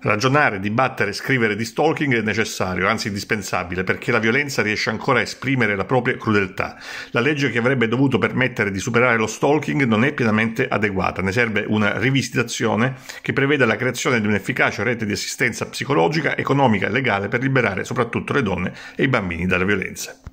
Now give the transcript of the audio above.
Ragionare, dibattere, scrivere di stalking è necessario, anzi indispensabile, perché la violenza riesce ancora a esprimere la propria crudeltà. La legge che avrebbe dovuto permettere di superare lo stalking non è pienamente adeguata, ne serve una rivisitazione che preveda la creazione di un'efficace rete di assistenza psicologica, economica e legale per liberare soprattutto le donne e i bambini dalla violenza.